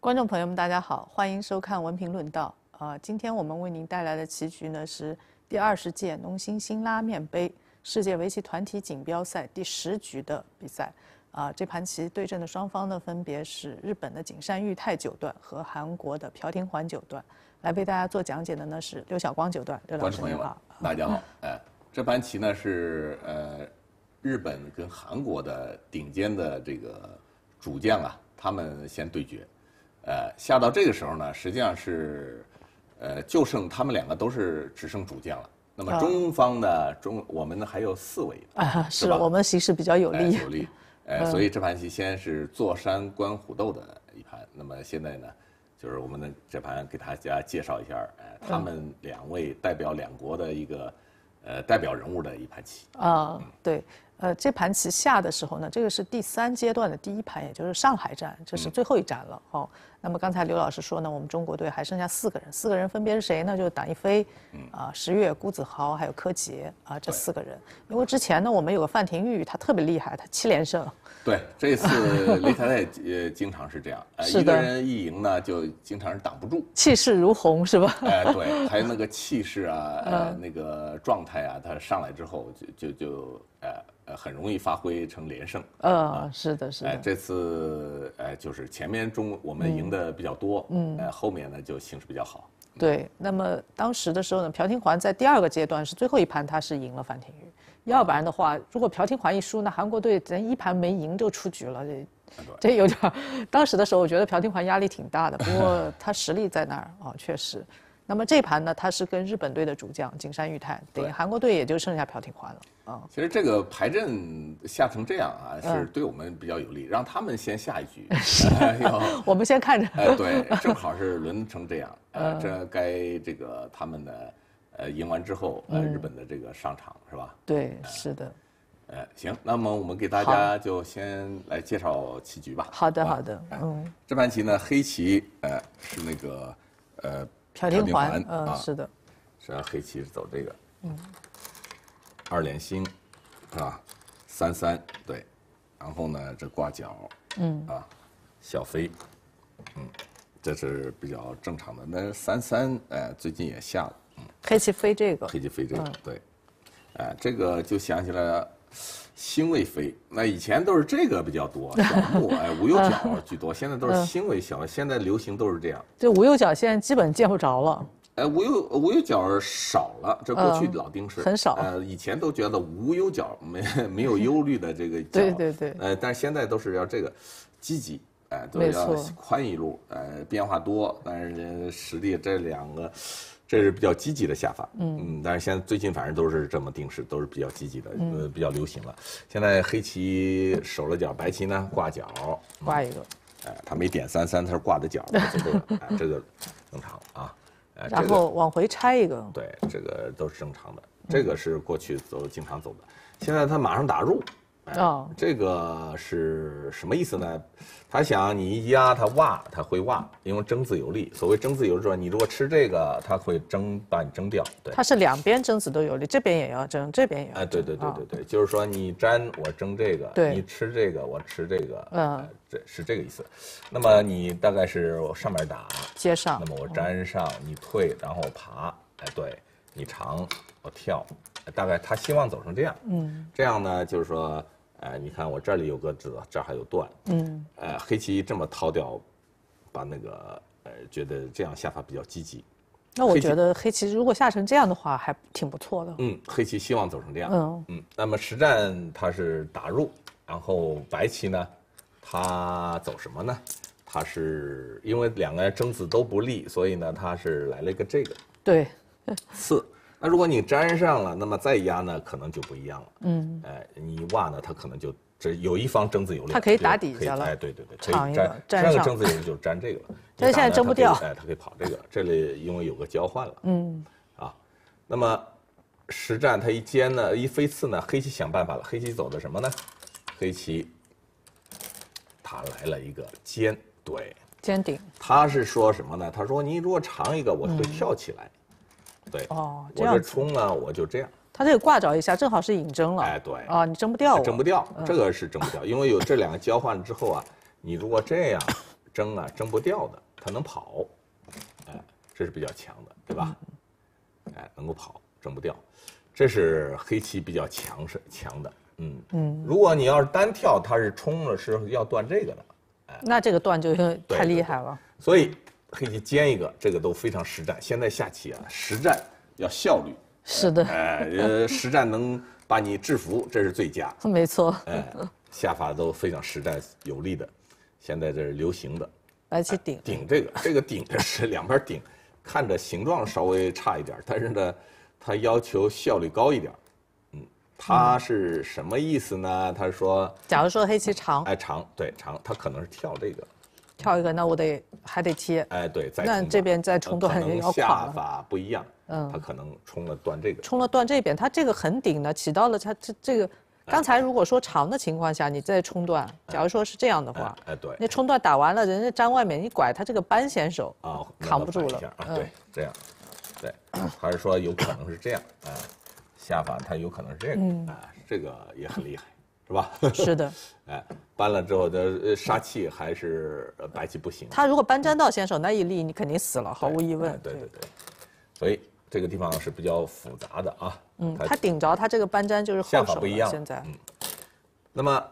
观众朋友们，大家好，欢迎收看《文评论道》。呃，今天我们为您带来的棋局呢是第二十届农心新拉面杯世界围棋团体锦标赛第十局的比赛。啊，这盘棋对阵的双方呢分别是日本的景山裕太九段和韩国的朴廷桓九段。来为大家做讲解的呢是刘晓光九段，刘老师，大好。观众朋友大家好。哎，这盘棋呢是呃，日本跟韩国的顶尖的这个主将啊，他们先对决。呃，下到这个时候呢，实际上是，呃，就剩他们两个都是只剩主将了。那么中方呢，中我们呢还有四位啊，是我们形势比较有利有利。呃，所以这盘棋先是坐山观虎斗的一盘。那么现在呢，就是我们的这盘给大家介绍一下，呃，他们两位代表两国的一个，呃，代表人物的一盘棋啊，对。呃，这盘棋下的时候呢，这个是第三阶段的第一盘，也就是上海站，这是最后一站了。哦，那么刚才刘老师说呢，我们中国队还剩下四个人，四个人分别是谁呢？就是党一飞，啊，石月、辜子豪还有柯洁啊，这四个人。因为之前呢，我们有个范廷钰，他特别厉害，他七连胜。对，这次 擂台赛也经常是这样，一个人一赢呢，就经常是挡不住。气势如虹是吧？哎，对，还有那个气势啊，呃，那个状态啊，他上来之后就就就呃。呃，很容易发挥成连胜。呃，是的，是的。哎，这次哎，就是前面中我们赢的比较多，嗯，呃，后面呢就形势比较好。对，那么当时的时候呢，朴廷桓在第二个阶段是最后一盘，他是赢了范廷钰。要不然的话，如果朴廷桓一输，那韩国队咱一盘没赢就出局了，这有点。当时的时候，我觉得朴廷桓压力挺大的，不过 他实力在那儿啊，确实。那么这盘呢，他是跟日本队的主将景山裕太对，韩国队也就剩下朴廷桓了。其实这个排阵下成这样啊，是对我们比较有利，让他们先下一局，我们先看着。哎，对，正好是轮成这样，呃，这该这个他们的，呃，赢完之后，呃，日本的这个上场是吧？对，是的。呃，行，那么我们给大家就先来介绍棋局吧。好的，好的。嗯，这盘棋呢，黑棋呃是那个呃朴廷桓，嗯，是的，是啊，黑棋是走这个，嗯。二连星，啊，三三对，然后呢，这挂角，嗯，啊，小飞，嗯，这是比较正常的。那三三，哎，最近也下了，嗯，黑棋飞这个，黑棋飞这个，对，哎，这个就想起来了，星位飞，那以前都是这个比较多，角 木哎，五右角居多，现在都是星位小，现在流行都是这样。这五右角现在基本见不着了。哎，无忧无忧角少了，这过去老丁是，很少。呃，以前都觉得无忧角没没有忧虑的这个 角，对对对。呃，但是现在都是要这个积极，哎，都要宽一路，呃，变化多。但是实力这两个，这是比较积极的下法。嗯但是现在最近反正都是这么定式，都是比较积极的，呃，比较流行了。现在黑棋守了角，白棋呢挂角，挂一个。哎，他没点三三，他是挂的角，这个这个正常。然后往回拆一个，对，这个都是正常的，这个是过去走经常走的，现在他马上打入。哦，这个是什么意思呢？他想你一压他哇，他会哇。因为争字有力。所谓争字有力，说你如果吃这个，他会争把你争掉。对，它是两边争子都有力，这边也要争，这边也。要。哎，对对对对对，就是说你粘我争这个，你吃这个我吃这个，嗯，这是这个意思。那么你大概是往上面打，接上，那么我粘上你退，然后我爬，哎，对你长我跳，大概他希望走成这样，嗯，这样呢就是说。哎，你看我这里有个子，这还有断。嗯。哎，黑棋这么逃掉，把那个呃，觉得这样下法比较积极。那我觉得黑棋如果下成这样的话，还挺不错的。嗯，黑棋希望走成这样。嗯嗯。那么实战它是打入，然后白棋呢，它走什么呢？它是因为两个人争子都不利，所以呢，它是来了一个这个。对。四。那如果你粘上了，那么再压呢，可能就不一样了。嗯，哎，你挖呢，它可能就这有一方争子有力它可以打底下了。哎，对对对，可以粘，粘上。个争子有力就粘这个了，但是现在争不掉。哎，它可以跑这个了，这里因为有个交换了。嗯，啊，那么实战它一尖呢，一飞刺呢，黑棋想办法了，黑棋走的什么呢？黑棋它来了一个尖对，尖顶。他是说什么呢？他说：“你如果长一个，我会跳起来。”对哦，我这冲呢，我就这样。他这个挂着一下，正好是引针了。哎，对啊，你蒸不掉。蒸不掉，这个是蒸不掉，因为有这两个交换之后啊，你如果这样蒸啊，蒸不掉的，它能跑，哎，这是比较强的，对吧？哎，能够跑，争不掉，这是黑棋比较强势强的，嗯嗯。如果你要是单跳，他是冲了是要断这个的，哎，那这个断就太厉害了。所以。黑棋尖一个，这个都非常实战。现在下棋啊，实战要效率。是的，哎，呃，实战能把你制服，这是最佳。没错，哎，下法都非常实战有力的，现在这是流行的。白棋顶顶这个，这个顶着是 两边顶，看着形状稍微差一点，但是呢，它要求效率高一点。嗯，它是什么意思呢？它是说，假如说黑棋长，哎，长对长，它可能是跳这个。跳一个，那我得还得贴。哎，对，那这边再冲断要垮下法不一样，嗯，他可能冲了断这个，冲了断这边，他这个很顶的，起到了他这这个。刚才如果说长的情况下，你再冲断，假如说是这样的话，哎，对，那冲断打完了，人家粘外面你拐，他这个扳弦手啊，扛不住了啊，对，这样，对，还是说有可能是这样啊，下法他有可能是这个啊，这个也很厉害。是吧？是的。哎，搬了之后，的杀气还是白棋不行。他如果搬粘道先手那一立，你肯定死了，毫无疑问。对对对。所以这个地方是比较复杂的啊。嗯，他顶着他这个搬粘就是后手不一样现在，嗯。那么，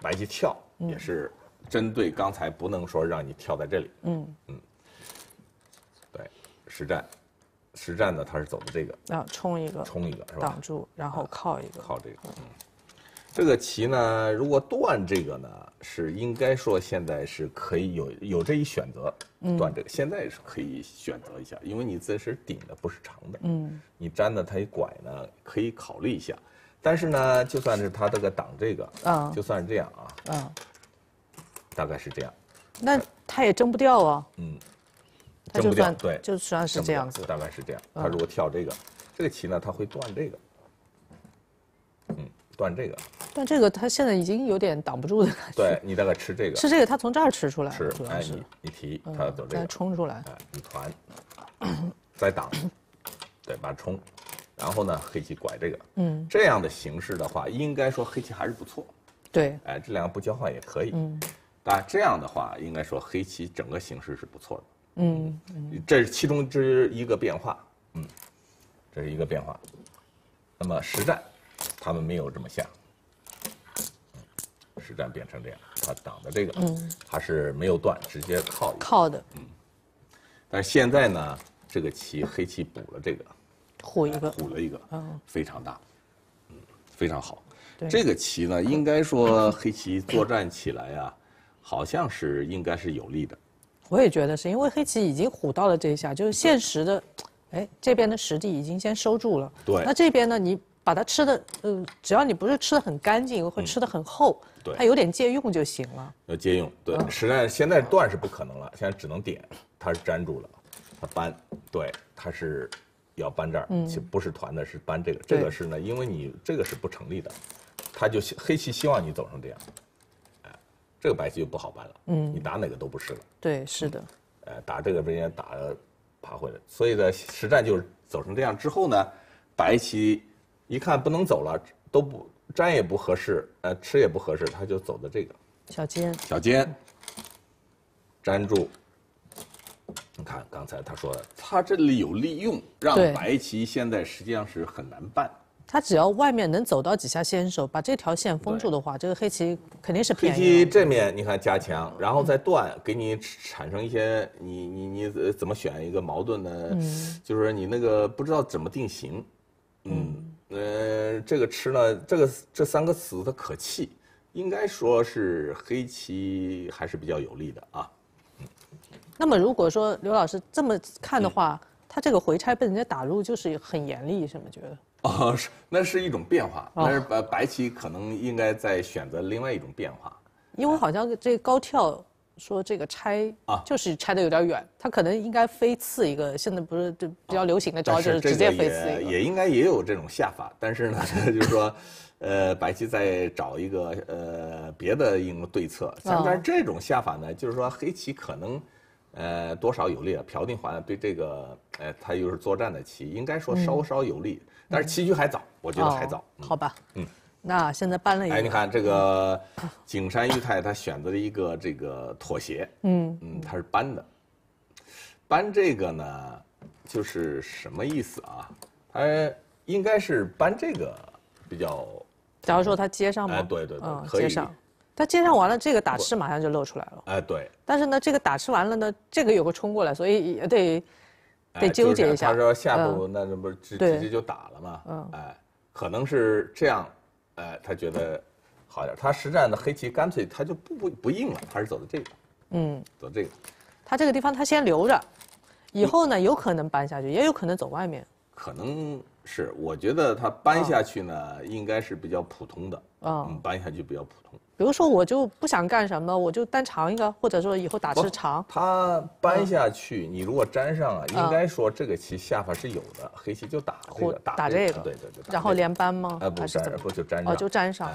白棋跳也是针对刚才不能说让你跳在这里。嗯嗯。对，实战，实战呢，他是走的这个。啊，冲一个。冲一个，是吧？挡住，然后靠一个。靠这个。这个棋呢，如果断这个呢，是应该说现在是可以有有这一选择，断这个现在是可以选择一下，因为你这是顶的不是长的，嗯，你粘的它一拐呢，可以考虑一下。但是呢，就算是他这个挡这个，嗯，就算是这样啊，嗯，大概是这样。那他也挣不掉啊，嗯，挣不掉，对，就算是这样子，大概是这样。他如果跳这个，这个棋呢，他会断这个，嗯，断这个。但这个他现在已经有点挡不住的感觉。对你大概吃这个，吃这个他从这儿吃出来。吃，哎，你提他走这个，冲出来，哎，一团，再挡，对，把冲，然后呢，黑棋拐这个，嗯，这样的形式的话，应该说黑棋还是不错。对，哎，这两个不交换也可以。嗯，但这样的话，应该说黑棋整个形势是不错的。嗯，这是其中之一个变化。嗯，这是一个变化。那么实战他们没有这么下。实战变成这样，他挡的这个，嗯，他是没有断，直接靠靠的，嗯。但是现在呢，这个棋黑棋补了这个，虎一个，虎了一个，嗯，非常大，嗯，非常好。这个棋呢，应该说黑棋作战起来啊，好像是应该是有利的。我也觉得是因为黑棋已经虎到了这一下，就是现实的，哎，这边的实地已经先收住了。对，那这边呢，你。把它吃的，嗯，只要你不是吃的很干净，或吃的很厚，它有点借用就行了。要借用，对，实战现在断是不可能了，现在只能点。它是粘住了，它搬，对，它是要搬这儿，嗯，不是团的，是搬这个。这个是呢，因为你这个是不成立的，他就黑棋希望你走成这样，哎，这个白棋就不好搬了，嗯，你打哪个都不是了。对，是的。哎，打这个中间打爬回来，所以呢，实战就是走成这样之后呢，白棋。一看不能走了，都不粘也不合适，呃，吃也不合适，他就走的这个小尖。小尖。粘住。你看刚才他说的，他这里有利用，让白棋现在实际上是很难办。他只要外面能走到几下先手，把这条线封住的话，这个黑棋肯定是便宜。P 这面你看加强，然后再断，给你产生一些你你你怎么选一个矛盾呢？就是说你那个不知道怎么定型，嗯。呃，这个吃呢，这个这三个词它可气，应该说是黑棋还是比较有利的啊。那么如果说刘老师这么看的话，他这个回拆被人家打入就是很严厉，是吗？觉得 哦，是那是一种变化，但是白白棋可能应该在选择另外一种变化，因为好像这高跳。说这个拆啊，就是拆的有点远，他可能应该飞刺一个。现在不是就比较流行的招，就是直接飞刺一个。也应该也有这种下法，但是呢，就是说，呃，白棋再找一个呃别的应对策。但是这种下法呢，就是说黑棋可能，呃，多少有利啊。朴廷桓对这个，呃，他又是作战的棋，应该说稍稍有利。但是棋局还早，我觉得还早。好吧。嗯。那现在搬了，哎，你看这个景山裕泰，他选择了一个这个妥协，嗯嗯，他是搬的，搬这个呢，就是什么意思啊？他应该是搬这个比较。假如说他接上嘛，对对对，接上，他接上完了，这个打吃马上就露出来了，哎对。但是呢，这个打吃完了呢，这个有个冲过来，所以也得得纠结一下。他说下步那这不直直接就打了嘛？嗯，哎，可能是这样。哎，他觉得好点。他实战的黑棋干脆他就不不不硬了，他是走的这个，嗯，走这个。他这个地方他先留着，以后呢有可能搬下去，也有可能走外面。可能是，我觉得他搬下去呢应该是比较普通的，嗯，搬下去比较普通。比如说我就不想干什么，我就单尝一个，或者说以后打吃尝。他搬下去，你如果粘上啊，应该说这个棋下法是有的，黑棋就打这个，打这个，对对对。然后连搬吗？啊，不是，不就粘上。哦，就粘上，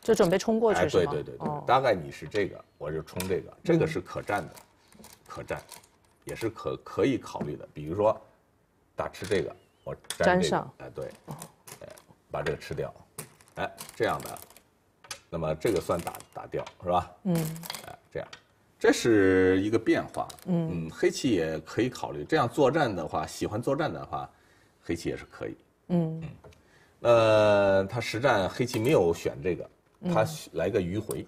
就准备冲过去是吗？对对对大概你是这个，我就冲这个，这个是可占的，可占，也是可可以考虑的。比如说打吃这个，我粘上。哎，对，把这个吃掉，哎，这样的。那么这个算打打掉是吧？嗯，哎，这样，这是一个变化。嗯嗯，黑棋也可以考虑这样作战的话，喜欢作战的话，黑棋也是可以。嗯嗯，呃，他实战黑棋没有选这个，他来个迂回。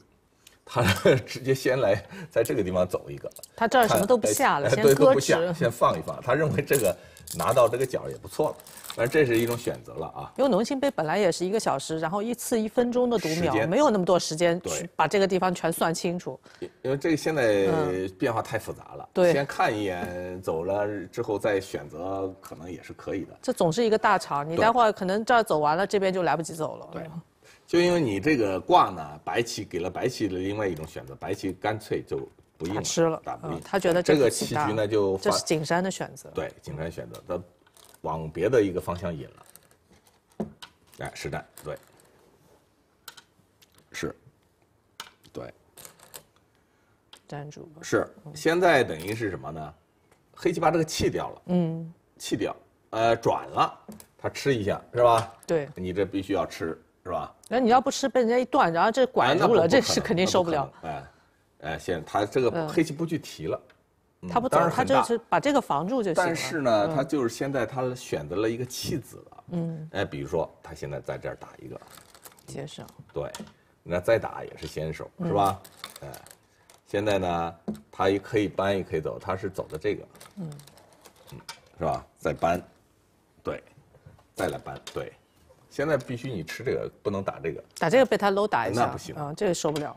他直接先来在这个地方走一个，他这儿什么都不下了，先搁下，先放一放。他认为这个拿到这个角也不错了，反正这是一种选择了啊。因为农心杯本来也是一个小时，然后一次一分钟的读秒，没有那么多时间去把这个地方全算清楚。因为这个现在变化太复杂了，先看一眼，走了之后再选择可能也是可以的。这总是一个大场，你待会儿可能这儿走完了，这边就来不及走了。对。就因为你这个挂呢，白棋给了白棋的另外一种选择，白棋干脆就不硬吃了，打不赢，他觉得这个棋局呢就这是景山的选择，对景山选择他往别的一个方向引了，来实战，对，是，对，站住，是现在等于是什么呢？黑棋把这个气掉了，嗯，气掉，呃，转了，他吃一下是吧？对，你这必须要吃。是吧？那你要不吃，被人家一断，然后这拐住了，这是肯定受不了。哎，哎，现他这个黑棋不去提了，他不打，他就是把这个防住就行了。但是呢，他就是现在他选择了一个弃子了。嗯。哎，比如说他现在在这儿打一个，接生。对，那再打也是先手，是吧？哎，现在呢，他也可以搬，也可以走，他是走的这个，嗯，嗯，是吧？再搬，对，再来搬，对。现在必须你吃这个，不能打这个。打这个被他搂打一下，那不行啊，这个受不了。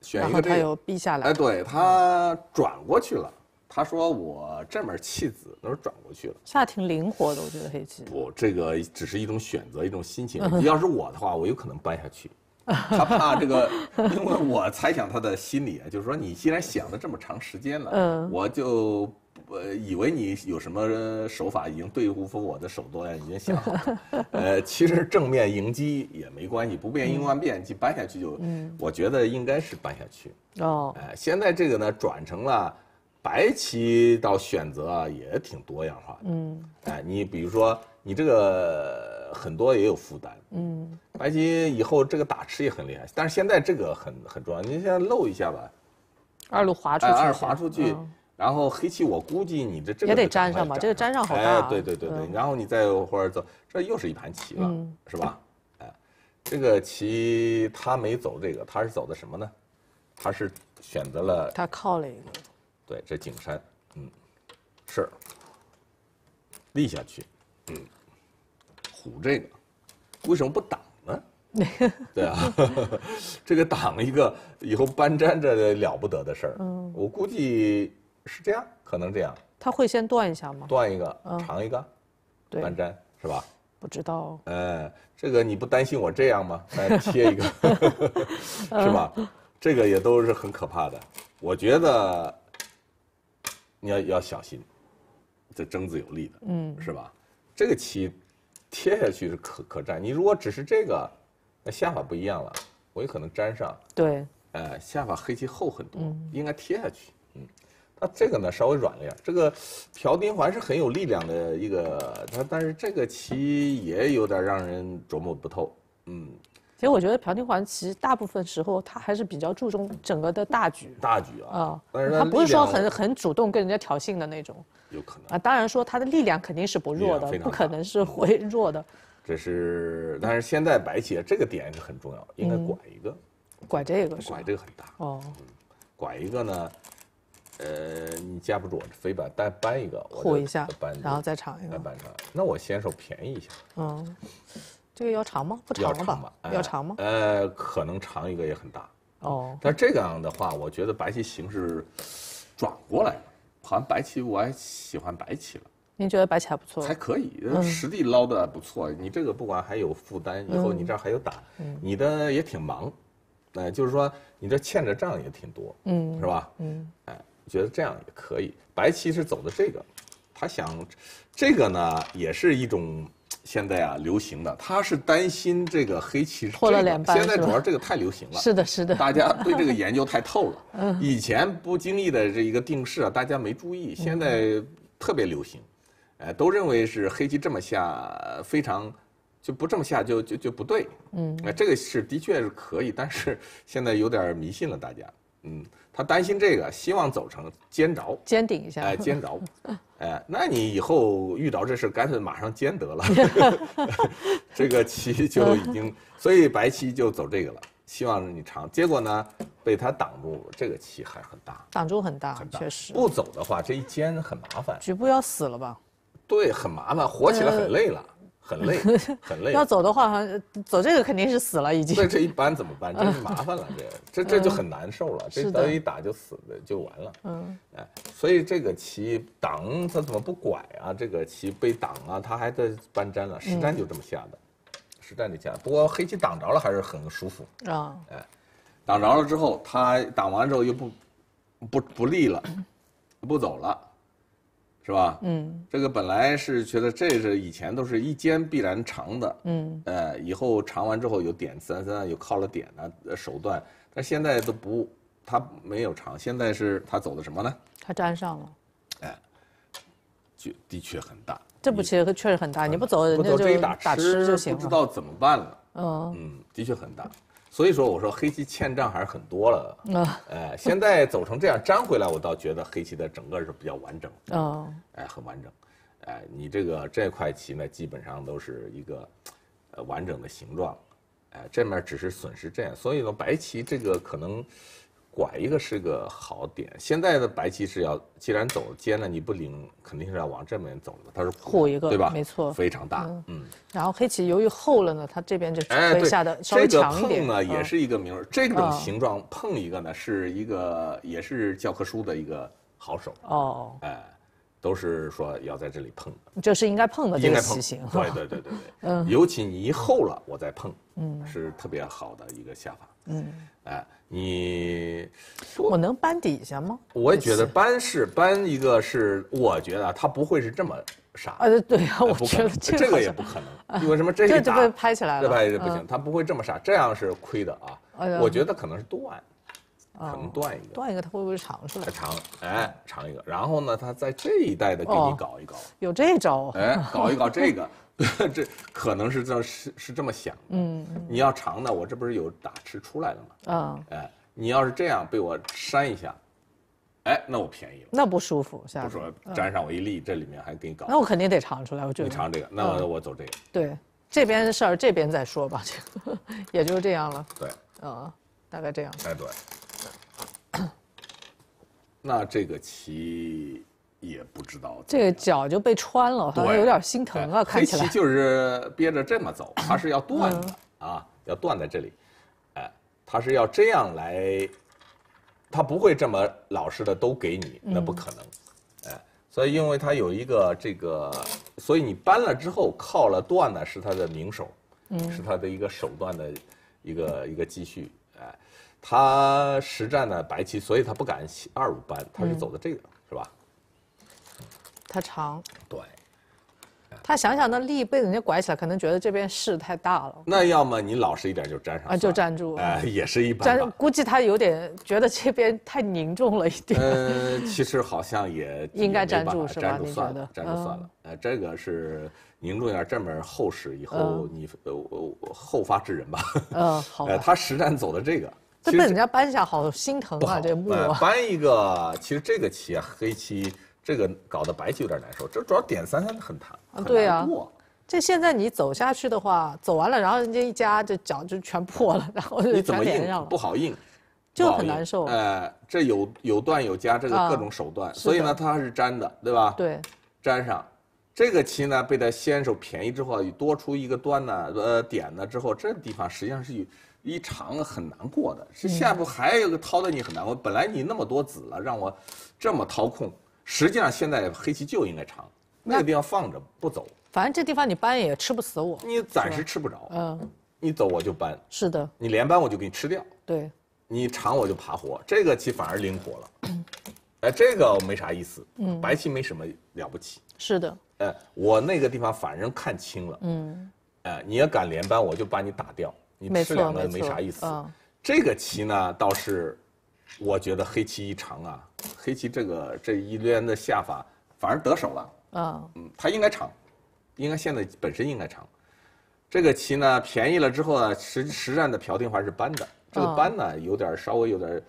选一个这个。他又逼下来。哎，对他转过去了。他说我这面弃子，那时转过去了。下挺灵活的，我觉得黑棋。不，这个只是一种选择，一种心情。要是我的话，我有可能搬下去。他怕这个，因为我猜想他的心理啊，就是说你既然想了这么长时间了，我就。呃，以为你有什么手法，已经对付我的手段已经想好了。呃，其实正面迎击也没关系，不变应万变，即搬下去就。嗯。我觉得应该是搬下去。哦。哎，现在这个呢，转成了，白棋到选择啊，也挺多样化的。嗯。哎，你比如说，你这个很多也有负担。嗯。白棋以后这个打吃也很厉害，但是现在这个很很重要。你现在露一下吧。二路滑出去。二路滑出去。然后黑棋，我估计你这这个也得粘上吧，这个粘上好大，对对对对。然后你再或者走，这又是一盘棋了，是吧？哎，这个棋他没走这个，他是走的什么呢？他是选择了他靠了一个，对，这景山，嗯，是立下去，嗯，虎这个为什么不挡呢？对啊，这个挡一个以后搬粘着了不得的事儿。嗯，我估计。是这样，可能这样。他会先断一下吗？断一个，尝一个，对，半粘是吧？不知道。哎，这个你不担心我这样吗？来贴一个，是吧？这个也都是很可怕的。我觉得你要要小心，这争子有力的，嗯，是吧？这个棋贴下去是可可粘，你如果只是这个，那下法不一样了，我有可能粘上。对。哎，下法黑棋厚很多，应该贴下去，嗯。他这个呢稍微软了，点。这个朴廷桓是很有力量的一个，他但是这个棋也有点让人琢磨不透。嗯，其实我觉得朴廷桓其实大部分时候他还是比较注重整个的大局。大局啊。啊。他不是说很很主动跟人家挑衅的那种。有可能。啊，当然说他的力量肯定是不弱的，不可能是会弱的。这是，但是现在白棋这个点是很重要，应该拐一个。拐这个。拐这个很大。哦。拐一个呢？呃，你架不住，非把单搬一个，虎一下，然后再尝一个。扳尝，那我先手便宜一下。嗯，这个要尝吗？要尝吧。要尝吗？呃，可能尝一个也很大。哦。但这样的话，我觉得白棋形势转过来了，好像白棋我还喜欢白棋了。您觉得白棋还不错？还可以，实地捞的不错。你这个不管还有负担，以后你这儿还有打，你的也挺忙，呃，就是说你这欠着账也挺多，嗯，是吧？嗯。哎。觉得这样也可以，白棋是走的这个，他想，这个呢也是一种现在啊流行的。他是担心这个黑棋，现在主要这个太流行了，是的，是的，大家对这个研究太透了。嗯，以前不经意的这一个定式啊，大家没注意，现在特别流行，哎，都认为是黑棋这么下非常，就不这么下就就就不对。嗯，这个是的确是可以，但是现在有点迷信了，大家，嗯。他担心这个，希望走成兼着兼顶一下，哎，兼 着，哎，那你以后遇着这事，干脆马上兼得了。这个棋就已经，所以白棋就走这个了，希望你长。结果呢，被他挡住，这个棋还很大，挡住很大，确实。不走的话，这一兼很麻烦，局部要死了吧？对，很麻烦，活起来很累了。很累，很累。要走的话，走这个肯定是死了，已经。那这一般怎么办？这就麻烦了，这这这就很难受了。这这一打就死的，就完了。嗯，哎，所以这个棋挡他怎么不拐啊？这个棋被挡啊，他还在搬粘了。实战就这么下的，实战就下。不过黑棋挡着了还是很舒服啊。哎，挡着了之后，他挡完之后又不不不利了，不走了。是吧？嗯，这个本来是觉得这是以前都是一间必然长的，嗯，呃，以后长完之后有点三三，有靠了点的手段，但现在都不，他没有长，现在是他走的什么呢？他粘上了，哎，就的确很大，这步棋确实很大，你不走人家就打吃，不知道怎么办了。嗯嗯，的确很大。所以说，我说黑棋欠账还是很多了。那，现在走成这样粘回来，我倒觉得黑棋的整个是比较完整。哦，哎，很完整。哎，你这个这块棋呢，基本上都是一个，呃，完整的形状。哎，这面只是损失这样，所以呢，白棋这个可能。拐一个是个好点，现在的白棋是要，既然走尖了，你不领，肯定是要往这面走的。它是厚一个，对吧？没错，非常大。嗯，然后黑棋由于厚了呢，它这边就可以下的稍微强一点。这个碰呢也是一个名这种形状碰一个呢是一个，也是教科书的一个好手哦。哎。都是说要在这里碰，这是应该碰的这个情形。对对对对对，嗯，尤其一厚了，我再碰，嗯，是特别好的一个下法。嗯，哎，你我能搬底下吗？我也觉得搬是搬一个，是我觉得他不会是这么傻。呃，对呀，我觉得这个也不可能。因为什么这个就被拍起来了？这拍也不行，他不会这么傻，这样是亏的啊。我觉得可能是断。可能断一个，断一个，它会不会长出来？长，尝，哎，长一个。然后呢，他在这一带的给你搞一搞，有这招？哎，搞一搞这个 这可能是这是是这么想的。嗯，你要长的，我这不是有打吃出来的吗？啊，哎，你要是这样被我扇一下，哎，那我便宜了。那不舒服，下不说，沾上我一粒，这里面还给你搞。那我肯定得尝出来，我得。你尝这个，那我我走这个。对，这边的事儿这边再说吧，个 也就这样了。对，嗯，大概这样。哎，对。那这个棋也不知道，这个脚就被穿了，好像有点心疼啊。看起来就是憋着这么走，他是要断的啊，要断在这里，哎，他是要这样来，他不会这么老实的都给你，那不可能，哎，所以因为他有一个这个，所以你搬了之后靠了断呢，是他的名手，嗯，是他的一个手段的一个一个积蓄。他实战的白棋，所以他不敢二五扳，他是走的这个，是吧？他长。对。他想想那力被人家拐起来，可能觉得这边势太大了。那要么你老实一点就粘上。啊，就粘住。哎，也是一般。粘估计他有点觉得这边太凝重了一点。呃，其实好像也应该粘住是吧？粘住算了，粘住算了。呃，这个是凝重点，这么厚实，以后你呃后发制人吧。嗯，好。呃，他实战走的这个。被人家搬下，好心疼啊！这木啊，搬一个。其实这个棋啊，黑棋这个搞得白棋有点难受。这主要点三三很疼，很啊。这现在你走下去的话，走完了，然后人家一夹，这脚就全破了，然后就怎么硬？不好硬，就很难受。哎，这有有断有加，这个各种手段。所以呢，它是粘的，对吧？对，粘上。这个棋呢，被他先手便宜之后，多出一个端呢，呃，点呢之后，这地方实际上是。有一长很难过的，是下步还有个掏的你很难过。本来你那么多子了，让我这么掏空，实际上现在黑棋就应该长，那个地方放着不走。反正这地方你搬也吃不死我，你暂时吃不着。嗯，你走我就搬。是的。你连搬我就给你吃掉。对。你长我就爬活，这个棋反而灵活了。哎，这个没啥意思。嗯。白棋没什么了不起。是的。哎，我那个地方反正看清了。嗯。哎，你要敢连搬，我就把你打掉。你吃两个没啥意思，这个棋呢倒是，我觉得黑棋一长啊，黑棋这个这一连的下法反而得手了。嗯，他应该长，应该现在本身应该长，这个棋呢便宜了之后呢，实实战的朴廷桓是扳的，这个扳呢有点稍微有点，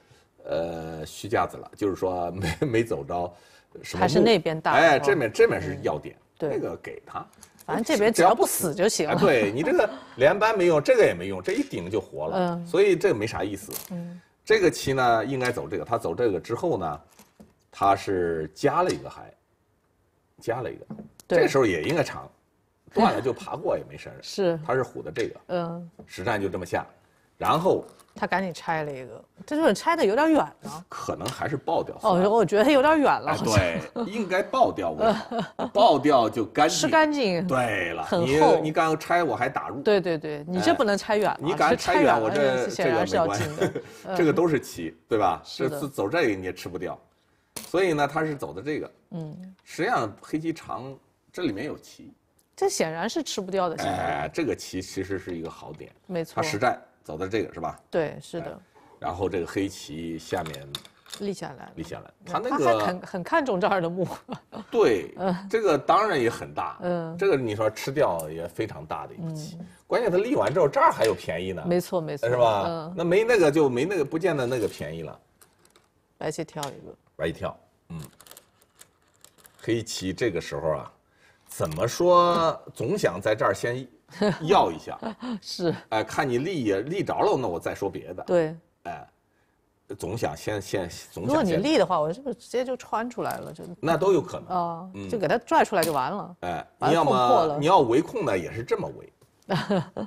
呃，虚架子了，就是说没没走着，还是那边大，哎，这面这面是要点，那个给他。反正这边只要不死就行了。对你这个连扳没用，这个也没用，这一顶就活了。嗯，所以这个没啥意思。嗯，这个棋呢应该走这个，他走这个之后呢，他是加了一个还，加了一个，这时候也应该长，断了就爬过也没事儿。是，他是虎的这个。嗯，实战就这么下。然后他赶紧拆了一个，这就是拆的有点远了，可能还是爆掉。哦，我觉得他有点远了，对，应该爆掉。爆掉就干净，吃干净。对了，你你刚拆，我还打入。对对对，你这不能拆远了。你敢拆远，我这显然是关系，这个都是棋，对吧？是次走这个你也吃不掉，所以呢，他是走的这个。嗯。实际上黑棋长，这里面有棋，这显然是吃不掉的。哎，这个棋其实是一个好点，没错，它实战。走到这个是吧？对，是的。然后这个黑棋下面立下来立下来他那个很很看重这儿的木。对，这个当然也很大。嗯，这个你说吃掉也非常大的一棋。关键他立完之后这儿还有便宜呢。没错没错，是吧？那没那个就没那个，不见得那个便宜了。白棋跳一个。白棋跳，嗯。黑棋这个时候啊，怎么说总想在这儿先。要一下 是哎，看你立也立着了，那我再说别的。对，哎，总想先先总想。如果你立的话，我是不是直接就穿出来了，就那都有可能啊，就给他拽出来就完了。哎，你要么你要围控呢，也是这么围，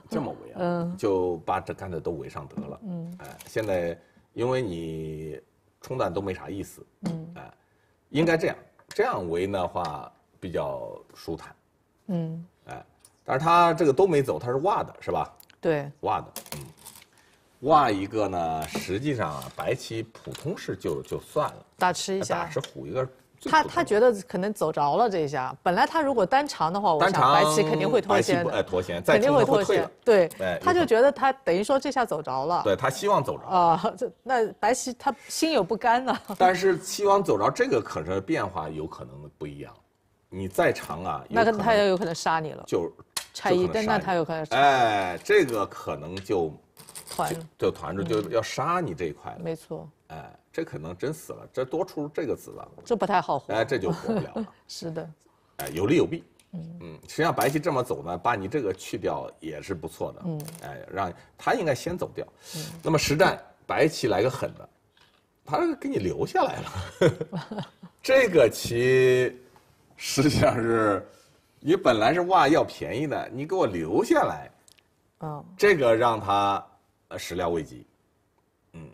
这么围啊，就把这干的都围上得了。嗯，哎，现在因为你冲淡都没啥意思，嗯，哎，应该这样，这样围的话比较舒坦，嗯。但是他这个都没走，他是挖的是吧？对，挖的，嗯，挖一个呢，实际上啊，白棋普通是就就算了。打吃一下，打吃虎一个。他他觉得可能走着了这一下。本来他如果单长的话，我想白棋肯定会拖先哎，拖先，肯定会拖先。对，他就觉得他等于说这下走着了。对他希望走着。啊，这那白棋他心有不甘呢。但是希望走着这个可是变化有可能不一样，你再长啊，那他他也有可能杀你了。就。差一，但那他又开始。哎，这个可能就，团就团住，就要杀你这一块。了，没错。哎，这可能真死了，这多出这个子了。这不太好活。哎，这就活不了了。是的。哎，有利有弊。嗯嗯，实际上白棋这么走呢，把你这个去掉也是不错的。嗯。哎，让他应该先走掉。嗯。那么实战，白棋来个狠的，他给你留下来了。这个棋，实际上是。你本来是哇要便宜的，你给我留下来，哦，这个让他始料未及，嗯，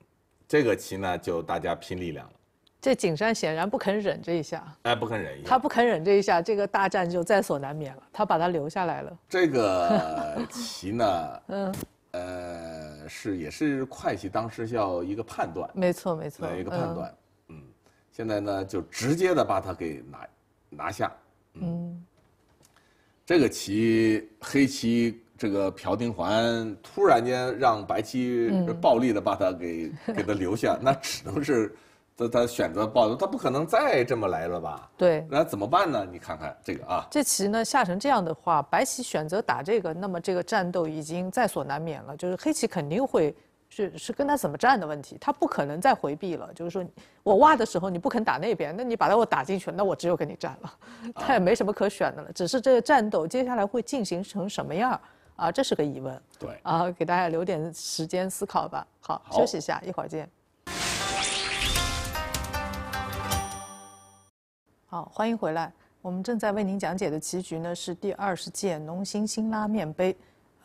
这个棋呢就大家拼力量了。这景山显然不肯忍这一下，哎，不肯忍。他不肯忍这一下，这个大战就在所难免了。他把他留下来了。这个 棋呢，嗯，呃，是也是会计当时要一个判断，没错没错，一个判断，嗯，现在呢就直接的把他给拿拿下，嗯。这个棋黑棋这个朴廷桓突然间让白棋暴力的把他给 给他留下，那只能是他他选择暴他不可能再这么来了吧？对，那怎么办呢？你看看这个啊，这棋呢下成这样的话，白棋选择打这个，那么这个战斗已经在所难免了，就是黑棋肯定会。是是跟他怎么战的问题，他不可能再回避了。就是说，我挖的时候你不肯打那边，那你把他我打进去了，那我只有跟你战了。他也没什么可选的了，只是这个战斗接下来会进行成什么样啊，这是个疑问。对啊，给大家留点时间思考吧。好，休息一下，一会儿见。好，欢迎回来。我们正在为您讲解的棋局呢，是第二十届农心辛拉面杯。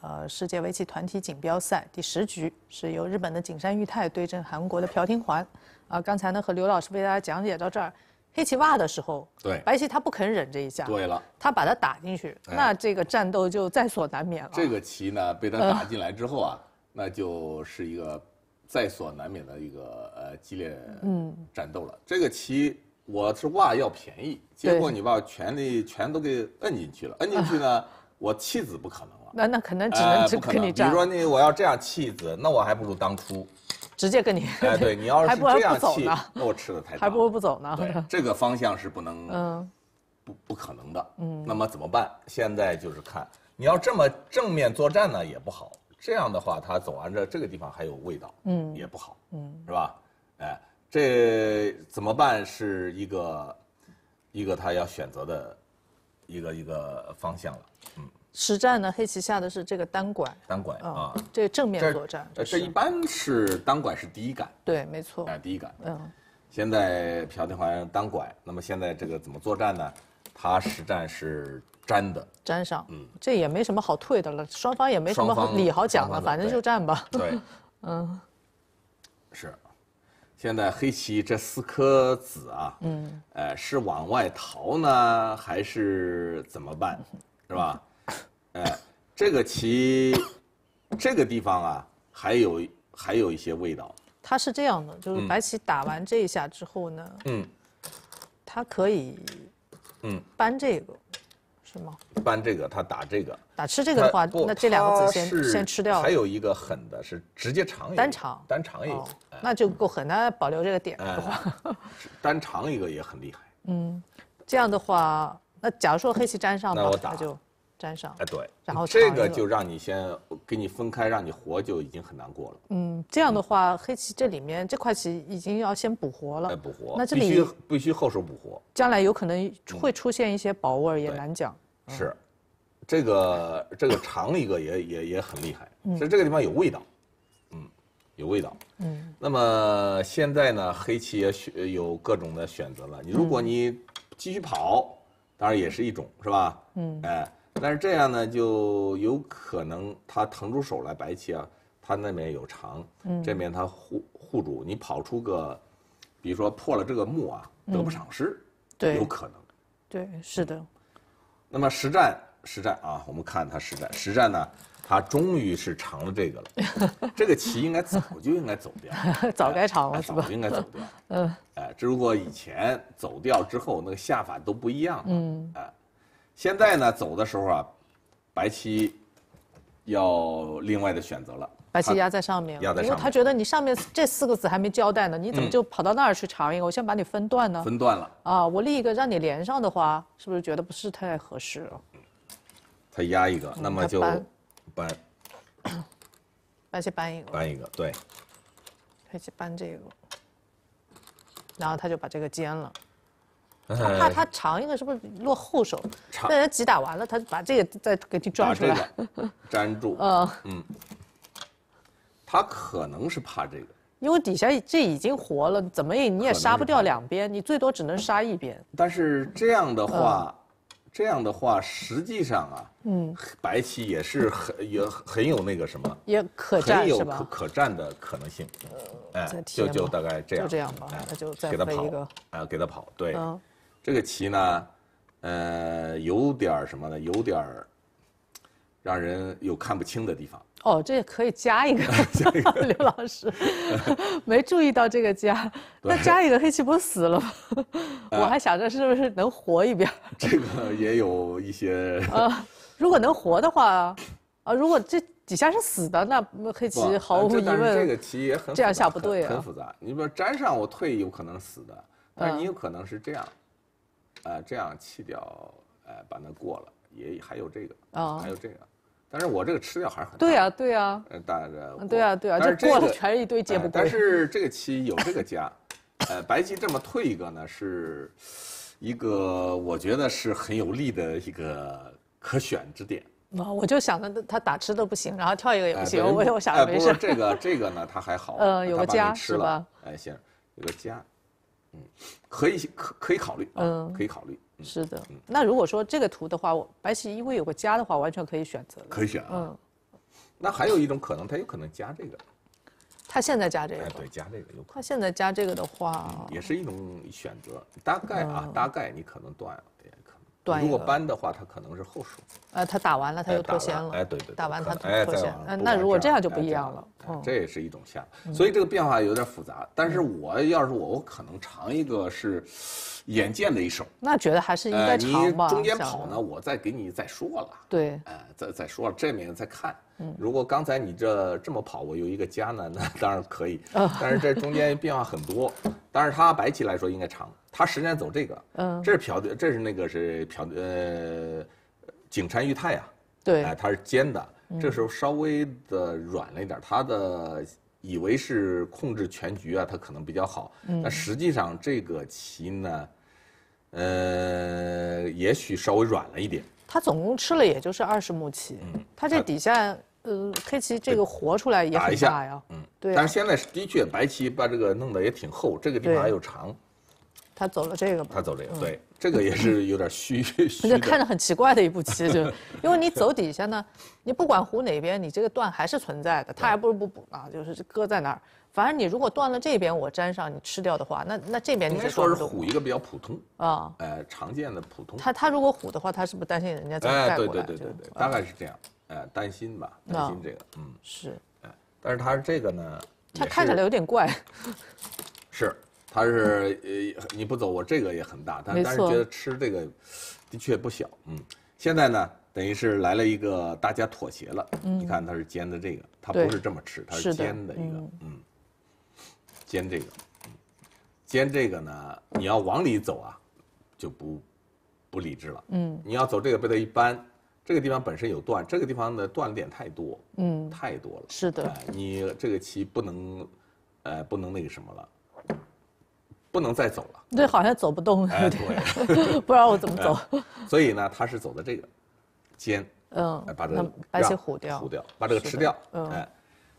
呃，世界围棋团体锦标赛第十局是由日本的景山裕太对阵韩国的朴廷桓。啊，刚才呢和刘老师为大家讲解到这儿，黑棋挖的时候，对，白棋他不肯忍这一下，对了，他把它打进去，那这个战斗就在所难免了。这个棋呢被他打进来之后啊，那就是一个在所难免的一个呃激烈嗯战斗了。这个棋我是挖要便宜，结果你把权力全都给摁进去了，摁进去呢，我弃子不可能。那那可能只能只跟你比你说你我要这样弃子，那我还不如当初。直接跟你。哎，对你要是这样弃那我吃的太。还不如不走呢。对，这个方向是不能。嗯。不不可能的。嗯。那么怎么办？现在就是看你要这么正面作战呢，也不好。这样的话，他走完这这个地方还有味道。嗯。也不好。嗯。是吧？哎，这怎么办？是一个，一个他要选择的，一个一个方向了。嗯。实战呢？黑棋下的是这个单拐，单拐啊，这正面作战。这一般是单拐是第一杆，对，没错，哎，第一杆，嗯。现在朴廷桓单拐，那么现在这个怎么作战呢？他实战是粘的，粘上，嗯，这也没什么好退的了，双方也没什么好理好讲的，反正就战吧。对，嗯，是。现在黑棋这四颗子啊，嗯，哎，是往外逃呢，还是怎么办？是吧？哎，这个棋，这个地方啊，还有还有一些味道。他是这样的，就是白棋打完这一下之后呢，嗯，它可以，嗯，搬这个，是吗？搬这个，他打这个，打吃这个的话，那这两个子先先吃掉。还有一个狠的是直接长一个，单长，单长一个，那就够狠那保留这个点，的话，单长一个也很厉害。嗯，这样的话，那假如说黑棋粘上，那我打就。粘上哎，对，然后这个就让你先给你分开，让你活就已经很难过了。嗯，这样的话，黑棋这里面这块棋已经要先补活了，哎，补活。那这里必须必须后手补活。将来有可能会出现一些薄味儿，也难讲。是，这个这个长一个也也也很厉害，所以这个地方有味道，嗯，有味道。嗯，那么现在呢，黑棋也有各种的选择了。你如果你继续跑，当然也是一种，是吧？嗯，哎。但是这样呢，就有可能他腾出手来白棋啊，他那边有长，嗯，这边他护护住，你跑出个，比如说破了这个木啊，得不偿失，对，有可能，对，是的。那么实战，实战啊，我们看他实战，实战呢，他终于是长了这个了，这个棋应该早就应该走掉，早该长了，早就应该走掉，嗯，哎，这如果以前走掉之后，那个下法都不一样了，嗯，哎。现在呢，走的时候啊，白棋要另外的选择了。白棋压在上面，因为他觉得你上面这四个子还没交代呢，你怎么就跑到那儿去尝一个？我先把你分断呢。分断了。啊，我立一个让你连上的话，是不是觉得不是太合适？他压一个，那么就搬。白棋搬一个。搬一个，对。白棋搬这个，然后他就把这个煎了。他怕他长一个是不是落后手？那人急打完了，他把这个再给去抓出来，粘住。嗯嗯，他可能是怕这个，因为底下这已经活了，怎么也你也杀不掉两边，你最多只能杀一边。但是这样的话，这样的话实际上啊，嗯，白棋也是很也很有那个什么，也可战是吧？有可可战的可能性。哎，就就大概这样就这样吧，那就再给他跑一个。啊，给他跑，对。这个棋呢，呃，有点什么呢？有点让人有看不清的地方。哦，这也可以加一个，刘老师 没注意到这个加。那加一个黑棋不死了吗？我还想着是不是能活一遍。这个也有一些。啊，如果能活的话，啊，如果这底下是死的，那黑棋毫无疑问。这个棋也很这样下不对啊。很复杂，你比如粘上我退有可能死的，但是你有可能是这样。啊，这样弃掉，呃，把那过了，也还有这个，还有这个，但是我这个吃掉还是很对呀，对呀，大是对啊，对啊，但是过了全是一堆接不但是这个棋有这个加，呃，白棋这么退一个呢，是一个我觉得是很有利的一个可选之点。啊，我就想着他打吃都不行，然后跳一个也不行，我我想着没事。这个这个呢，他还好，呃，有个加是吧？哎，行，有个加。嗯，可以可可以考虑啊，可以考虑。是的，那如果说这个图的话，我白棋因为有个加的话，完全可以选择。可以选啊。那还有一种可能，他有可能加这个。他现在加这个。哎，对，加这个有。他现在加这个的话，也是一种选择。大概啊，大概你可能断了。如果搬的话，他可能是后手。呃，他打完了，他又脱先了。哎，对对，打完他脱先。了。那如果这样就不一样了。这也是一种下。所以这个变化有点复杂。但是我要是我，我可能尝一个是。眼见的一手，那觉得还是应该长吧。你中间跑呢，我再给你再说了。对。呃，再再说了，这面再看。嗯。如果刚才你这这么跑，我有一个加呢，那当然可以。但是这中间变化很多，但是他白棋来说应该长。他实际上走这个。嗯。这是朴，这是那个是朴呃，井山裕太啊，对。哎，他是尖的，这时候稍微的软了一点，他的。以为是控制全局啊，他可能比较好。那实际上这个棋呢，呃，也许稍微软了一点。他总共吃了也就是二十目棋，他这底下呃黑棋这个活出来也很大呀。嗯，对。但是现在的确，白棋把这个弄得也挺厚，这个地方还有长。他走了这个，他走这个，对，这个也是有点虚 虚。那看着很奇怪的一步棋，就因为你走底下呢，你不管虎哪边，你这个断还是存在的，他还不如不补呢，就是搁在那儿。反正你如果断了这边，我粘上你吃掉的话，那那这边应该说是虎一个比较普通啊，呃，常见的普通。他他如果虎的话，他是不是担心人家？哎，对对对对对，大概是这样，呃，担心吧，担心这个，嗯，是。哎，但是他是这个呢，他看起来有点怪，是。他是呃，你不走我这个也很大，但但是觉得吃这个的确不小，嗯。现在呢，等于是来了一个大家妥协了，你看它是煎的这个，它不是这么吃，它是煎的一个，嗯，煎这个，煎这个呢，你要往里走啊，就不不理智了，嗯。你要走这个被他一般，这个地方本身有断，这个地方的断点太多，嗯，太多了，是的，你这个棋不能，呃，不能那个什么了。不能再走了，对，好像走不动，有 不不道我怎么走？所以呢，他是走的这个，尖，嗯，把这个白棋虎掉，虎掉，把这个吃掉，哎，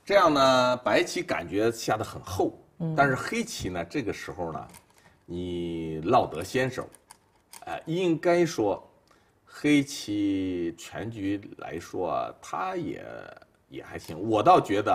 这样呢，白棋感觉下的很厚，但是黑棋呢，这个时候呢，你落得先手，哎，应该说，黑棋全局来说他也也还行，我倒觉得。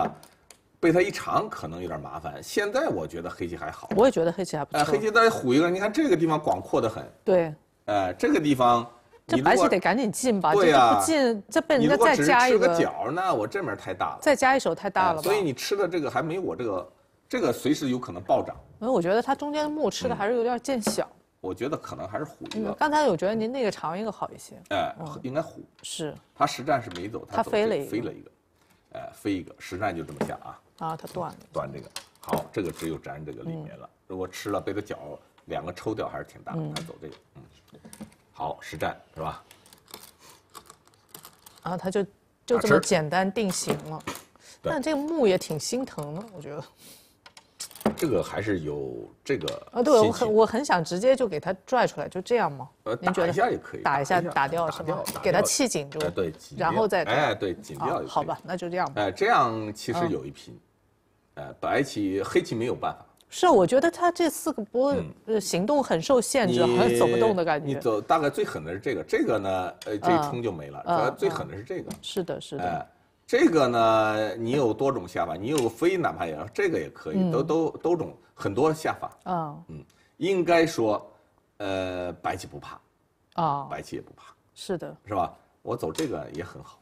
被他一长可能有点麻烦。现在我觉得黑棋还好。我也觉得黑棋还不错。哎，黑棋再虎一个，你看这个地方广阔的很。对。哎，这个地方，这白棋得赶紧进吧，这都不进，这被人家再加一个。吃个角，呢，我这面太大了。再加一手太大了。所以你吃的这个还没我这个，这个随时有可能暴涨。因为我觉得他中间的目吃的还是有点见小。我觉得可能还是虎一个。刚才我觉得您那个长一个好一些。哎，应该虎。是。他实战是没走，他飞了一个，飞了一个，哎，飞一个，实战就这么下啊。啊，它断了，断这个，好，这个只有粘这个里面了。如果吃了被它脚两个抽掉，还是挺大。它走这个，嗯，好实战是吧？啊，它就就这么简单定型了。但这个木也挺心疼的，我觉得。这个还是有这个啊，对我很我很想直接就给它拽出来，就这样吗？呃，您觉得打一下也可以，打一下打掉什么，给它气紧住，对，然后再哎对，紧掉。好吧，那就这样吧。哎，这样其实有一批。呃，白棋黑棋没有办法。是我觉得他这四个波、呃行动很受限制，很走不动的感觉。你走大概最狠的是这个，这个呢，呃，这一冲就没了。要最狠的是这个。是的，是的。哎，这个呢，你有多种下法，你有个飞，哪怕也这个也可以，都都都种很多下法。啊，嗯，应该说，呃，白棋不怕，啊，白棋也不怕。是的。是吧？我走这个也很好。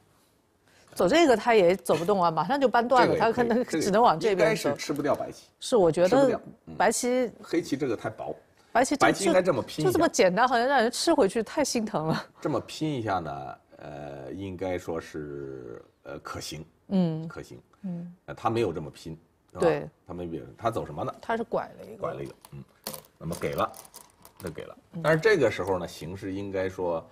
走这个他也走不动啊，马上就掰断了。他可能只能往这边走。是吃不掉白棋。是我觉得白棋。黑棋这个太薄。白棋白棋应该这么拼。就这么简单，好像让人吃回去太心疼了。这么拼一下呢，呃，应该说是呃可行。嗯，可行。嗯，他没有这么拼。对。他没，他走什么呢？他是拐了一个。拐了一个，嗯。那么给了，那给了。但是这个时候呢，形势应该说。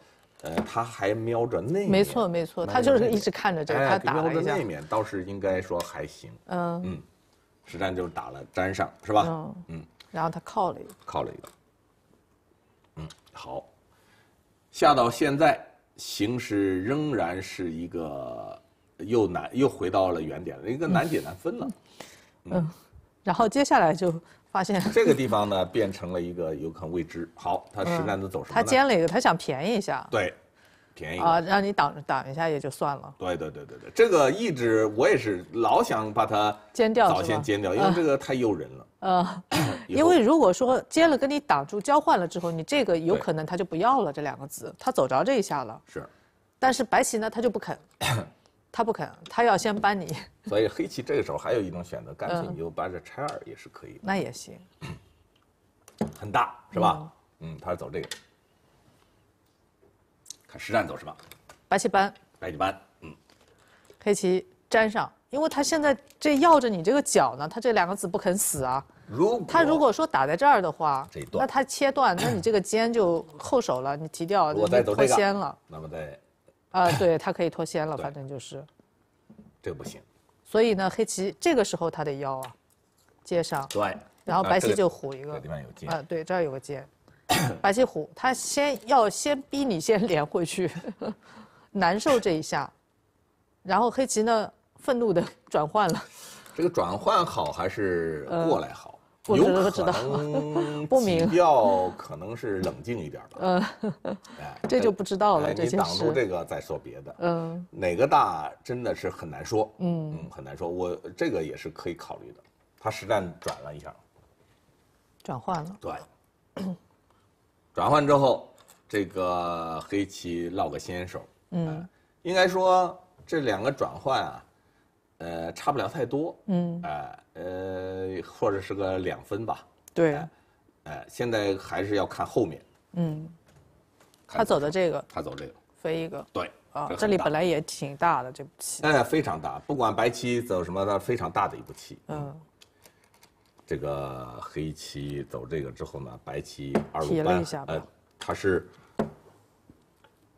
呃，他还瞄着那面，没错没错，他就是一直看着这个，他瞄着那面倒是应该说还行，嗯嗯，实战就是打了粘上是吧？嗯，然后他靠了一个，靠了一个，嗯好，下到现在形势仍然是一个又难又回到了原点，一个难解难分了，嗯，然后接下来就。发现这个地方呢，变成了一个有可能未知。好，他实战的走什么？他尖了一个，他想便宜一下。对，便宜啊，让你挡挡一下也就算了。对对对对对，这个一直我也是老想把它尖掉，早先尖掉，因为这个太诱人了。呃，因为如果说尖了跟你挡住交换了之后，你这个有可能他就不要了这两个子，他走着这一下了。是，但是白棋呢，他就不肯。他不肯，他要先扳你。所以黑棋这个时候还有一种选择，干脆你就把这拆二也是可以。那也行，很大是吧？嗯，他是走这个。看实战走什么。白棋扳。白棋扳，嗯。黑棋粘上，因为他现在这要着你这个角呢，他这两个子不肯死啊。如果他如果说打在这儿的话，这一段那他切断，那你这个尖就后手了，你提掉你就脱先了。那么再。啊，对，他可以脱先了，反正就是，这个不行。所以呢，黑棋这个时候他得腰啊，接上，对，然后白棋就虎一个，啊，对，这儿有个尖，白棋虎，他先要先逼你先连回去，难受这一下，然后黑棋呢愤怒的转换了，这个转换好还是过来好？有可能不明。要可能是冷静一点吧。嗯，哎，这就不知道了。你挡住这个再说别的。嗯，哪个大真的是很难说。嗯嗯，很难说。我这个也是可以考虑的。他实战转了一下。转换了。对。转换之后，这个黑棋落个先手。嗯，应该说这两个转换啊。呃，差不了太多，嗯，哎，呃，或者是个两分吧，对，哎，现在还是要看后面，嗯，他走的这个，他走这个，飞一个，对，啊，这里本来也挺大的这步棋，哎，非常大，不管白棋走什么，它非常大的一步棋，嗯，这个黑棋走这个之后呢，白棋二路搬，呃，它是，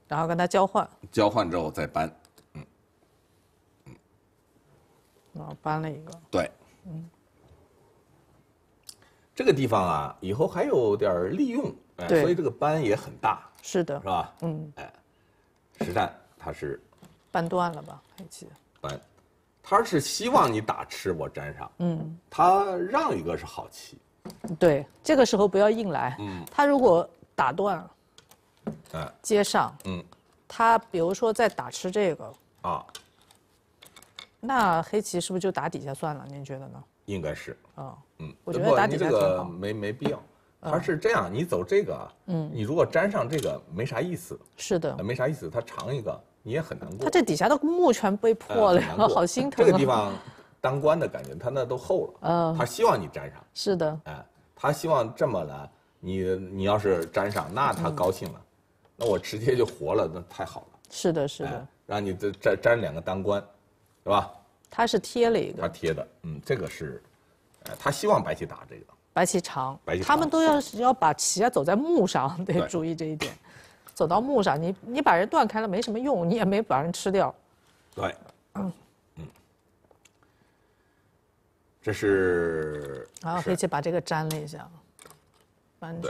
然后跟他交换，交换之后再搬。搬了一个，对，嗯，这个地方啊，以后还有点利用，哎，所以这个搬也很大，是的，是吧？嗯，哎，实战他是搬断了吧？黑棋搬，他是希望你打吃我粘上，嗯，他让一个是好棋，对，这个时候不要硬来，嗯，他如果打断，嗯，接上，嗯，他比如说再打吃这个啊。那黑棋是不是就打底下算了？您觉得呢？应该是。哦，嗯，我觉得打底下这个没没必要。他是这样，你走这个，嗯，你如果粘上这个没啥意思。是的。没啥意思，他长一个你也很难过。他这底下的墓全被破了，好心疼。这个地方，当官的感觉，他那都厚了。嗯。他希望你粘上。是的。哎，他希望这么来，你你要是粘上，那他高兴了，那我直接就活了，那太好了。是的，是的。让你粘粘两个当官。是吧？他是贴了一个，他贴的，嗯，这个是，呃，他希望白棋打这个，白棋长，白棋，他们都要是要把棋啊走在木上，得注意这一点，走到木上，你你把人断开了没什么用，你也没把人吃掉，对，嗯嗯，这是啊，黑棋把这个粘了一下，扳住。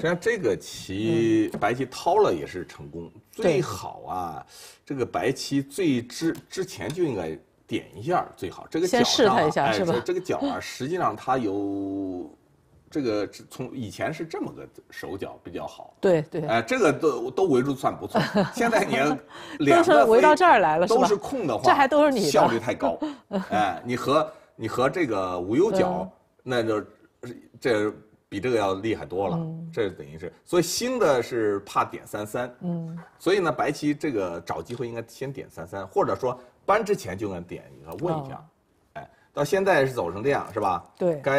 实际上，这个棋白棋掏了也是成功。最好啊，这个白棋最之之前就应该点一下最好。这个角啊，哎，这个角啊，实际上它有，这个从以前是这么个手脚比较好。对对。哎，这个都都围住算不错。现在你要 个围到这儿来了，都是空的话，这还都是你效率太高。哎，你和你和这个无忧角，那就这。比这个要厉害多了，这等于是，所以新的是怕点三三，嗯，所以呢，白棋这个找机会应该先点三三，或者说搬之前就应该点一个问一下，哎，到现在是走成这样是吧？对。该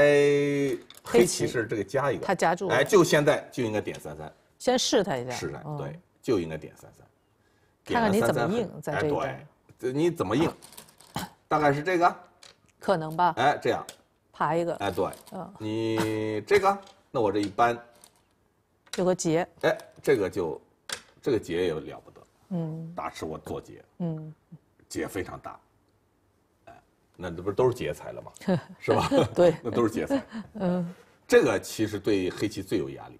黑棋是这个加一个，他加住了。哎，就现在就应该点三三，先试探一下。试探，对，就应该点三三，看看你怎么应，在这对，你怎么应？大概是这个？可能吧。哎，这样。爬一个，哎，对，嗯，你 这个，那我这一扳，有个劫，哎，这个就，这个劫也了不得，嗯，大吃我做劫，嗯，劫非常大，哎，那这不都是劫财了吗？是吧？对，那都是劫财，嗯，这个其实对黑棋最有压力，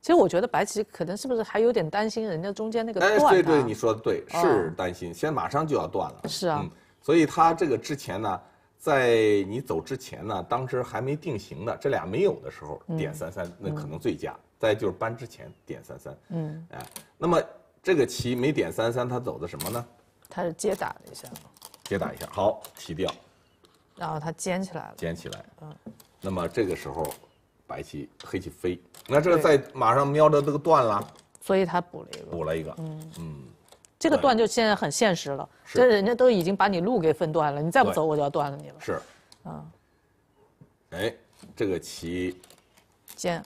其实我觉得白棋可能是不是还有点担心人家中间那个断，哎，对对，你说的对，是担心，现在马上就要断了，是啊，所以他这个之前呢。在你走之前呢，当时还没定型呢，这俩没有的时候，点三三那可能最佳。再就是搬之前点三三。嗯。哎，那么这个棋没点三三，他走的什么呢？他是接打了一下。接打一下，好提掉。然后他尖起来了。尖起来，嗯。那么这个时候，白棋黑棋飞，那这个在马上瞄着这个断了。所以他补了一个。补了一个，嗯。这个断就现在很现实了，这人家都已经把你路给分断了，你再不走我就要断了你了。是，啊，哎，这个棋，尖，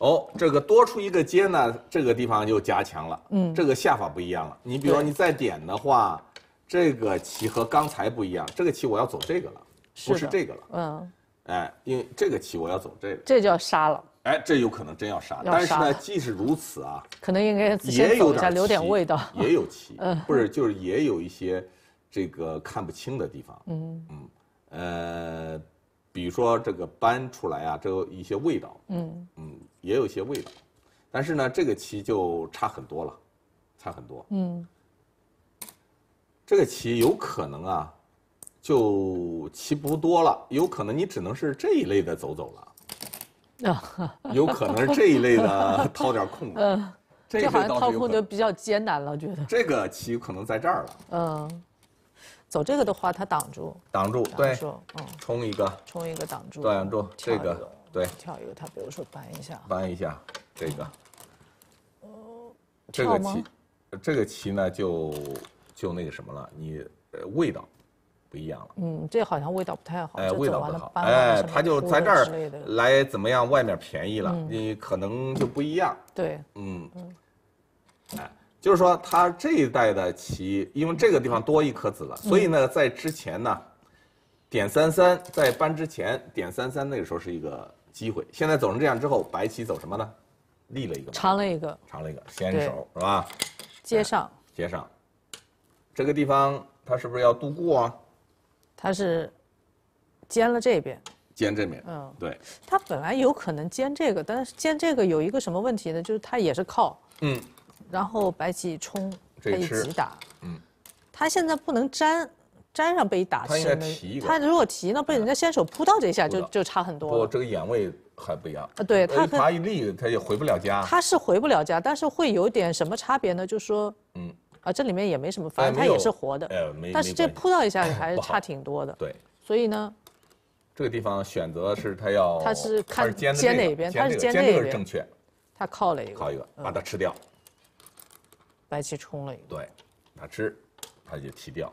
哦，这个多出一个尖呢，这个地方就加强了。嗯，这个下法不一样了。你比如说你再点的话，这个棋和刚才不一样，这个棋我要走这个了，不是这个了。嗯，哎，因为这个棋我要走这个，这叫杀了。哎，这有可能真要杀，但是呢，即使如此啊，可能应该也有一留点味道，也有棋，嗯，或者就是也有一些这个看不清的地方，嗯嗯，呃，比如说这个搬出来啊，这一些味道，嗯嗯，也有一些味道，但是呢，这个棋就差很多了，差很多，嗯，这个棋有可能啊，就棋不多了，有可能你只能是这一类的走走了。啊，有可能是这一类的掏点空，嗯，这好像掏空就比较艰难了，觉得这个棋可能在这儿了，嗯，走这个的话，它挡住，挡住，对，嗯，冲一个，冲一个挡住，断挡住，这个，对，跳一个，它比如说扳一下，扳一下，这个，这个棋，这个棋呢就就那个什么了，你呃味道。不一样了，嗯，这好像味道不太好。哎，味道不好，哎，他就在这儿来怎么样？外面便宜了，你可能就不一样。对，嗯哎，就是说他这一代的棋，因为这个地方多一颗子了，所以呢，在之前呢，点三三在搬之前，点三三那个时候是一个机会。现在走成这样之后，白棋走什么呢？立了一个，长了一个，长了一个，先手是吧？接上，接上，这个地方他是不是要度过啊？他是尖了这边，尖这面，嗯，对，他本来有可能尖这个，但是尖这个有一个什么问题呢？就是他也是靠，嗯，然后白棋冲，这一棋打，嗯，他现在不能粘，粘上被一打，他现在提他如果提，那被人家先手扑到这一下就就差很多。不，这个眼位还不一样，对他一爬一立，他也回不了家。他是回不了家，但是会有点什么差别呢？就是说。啊，这里面也没什么反正它也是活的。没但是这扑到一下还是差挺多的。对。所以呢，这个地方选择是它要，它是看肩哪边，但是肩这个正确。它靠了一个。靠一个。把它吃掉。白棋冲了一个。对，它吃，它就提掉。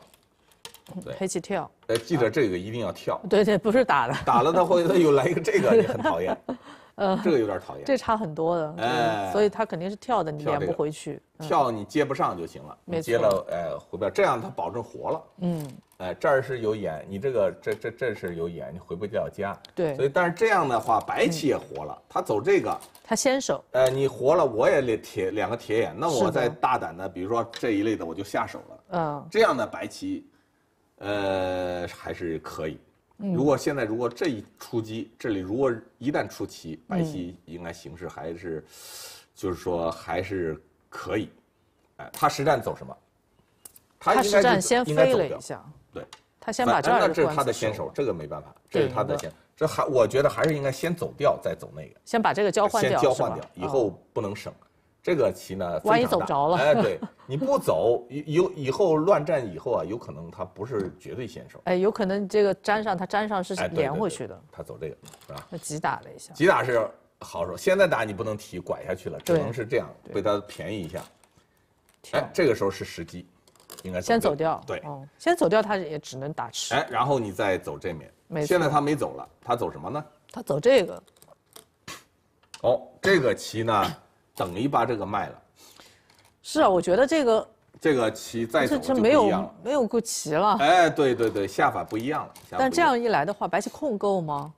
黑棋跳。哎，记得这个一定要跳。对对，不是打的。打了它，会他它又来一个这个，你很讨厌。呃，这个有点讨厌，这差很多的，哎，所以他肯定是跳的，你连不回去，跳你接不上就行了，接了哎回不了，这样他保证活了，嗯，哎这儿是有眼，你这个这这这是有眼，你回不了家，对，所以但是这样的话白棋也活了，他走这个，他先手，哎，你活了我也连铁两个铁眼，那我再大胆的比如说这一类的我就下手了，嗯，这样的白棋，呃还是可以。如果现在如果这一出击，这里如果一旦出棋，白棋应该形势还是，就是说还是可以。哎，他实战走什么？他实战先飞了一下，对，他先把这儿的。那这他的先手，这个没办法，这是他的先。这还我觉得还是应该先走掉，再走那个。先把这个交换掉先交换掉，以后不能省。这个棋呢，万一走着了，哎，对，你不走，以以后乱战以后啊，有可能他不是绝对先手，哎，有可能这个粘上他粘上是连回去的，他走这个是吧？他急打了一下，急打是好手，现在打你不能提拐下去了，只能是这样被他便宜一下。哎，这个时候是时机，应该先走掉，对，先走掉他也只能打吃，哎，然后你再走这面，现在他没走了，他走什么呢？他走这个，哦，这个棋呢？等于把这个卖了，是啊，我觉得这个这个棋再走就没有没有过棋了。哎，对对对，下法不一样了。但这样一来的话，白棋控够吗？